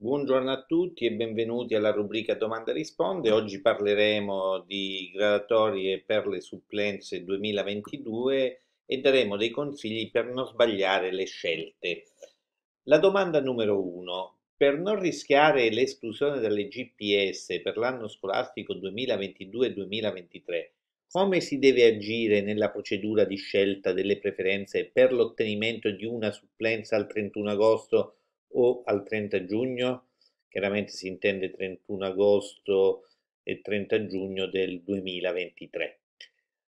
Buongiorno a tutti e benvenuti alla rubrica Domanda Risponde. Oggi parleremo di gradatorie per le supplenze 2022 e daremo dei consigli per non sbagliare le scelte. La domanda numero 1. Per non rischiare l'esclusione dalle GPS per l'anno scolastico 2022-2023, come si deve agire nella procedura di scelta delle preferenze per l'ottenimento di una supplenza al 31 agosto o al 30 giugno, chiaramente si intende 31 agosto e 30 giugno del 2023.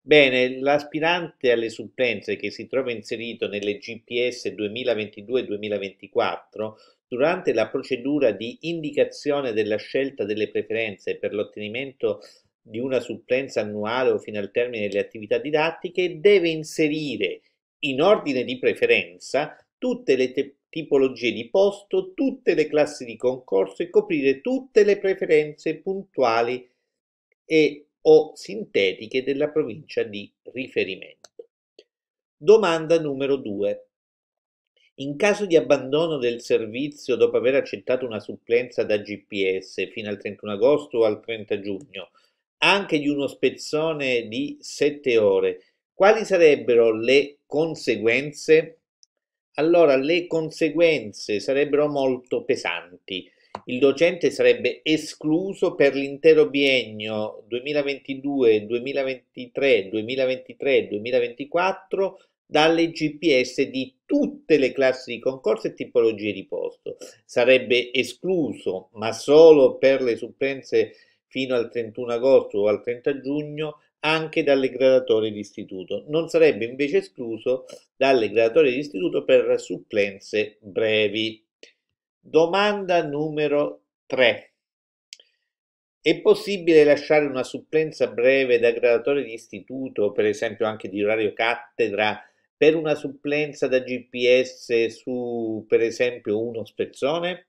Bene, l'aspirante alle supplenze che si trova inserito nelle GPS 2022-2024 durante la procedura di indicazione della scelta delle preferenze per l'ottenimento di una supplenza annuale o fino al termine delle attività didattiche deve inserire in ordine di preferenza tutte le, te- tipologie di posto, tutte le classi di concorso e coprire tutte le preferenze puntuali e o sintetiche della provincia di riferimento. Domanda numero 2. In caso di abbandono del servizio dopo aver accettato una supplenza da GPS fino al 31 agosto o al 30 giugno, anche di uno spezzone di 7 ore, quali sarebbero le conseguenze? allora le conseguenze sarebbero molto pesanti. Il docente sarebbe escluso per l'intero biennio 2022, 2023, 2023, 2024 dalle GPS di tutte le classi di concorso e tipologie di posto. Sarebbe escluso, ma solo per le supplenze fino al 31 agosto o al 30 giugno, anche dalle gradatorie di istituto. Non sarebbe invece escluso dalle gradatorie di istituto per supplenze brevi. Domanda numero 3. È possibile lasciare una supplenza breve da gradatore di istituto, per esempio anche di orario cattedra, per una supplenza da GPS su, per esempio, uno spezzone?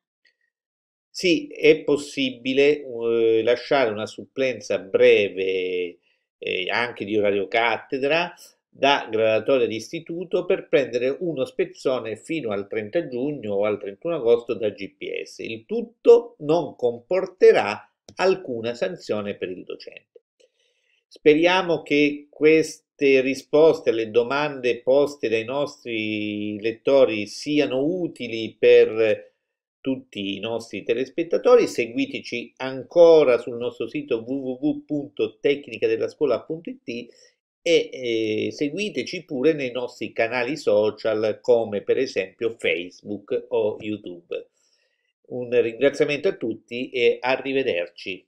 Sì, è possibile eh, lasciare una supplenza breve eh, anche di orario cattedra, da graduatoria d'istituto per prendere uno spezzone fino al 30 giugno o al 31 agosto da GPS. Il tutto non comporterà alcuna sanzione per il docente. Speriamo che queste risposte alle domande poste dai nostri lettori siano utili per tutti i nostri telespettatori, seguiteci ancora sul nostro sito www.tecnicadellascuola.it e eh, seguiteci pure nei nostri canali social come per esempio Facebook o YouTube. Un ringraziamento a tutti e arrivederci.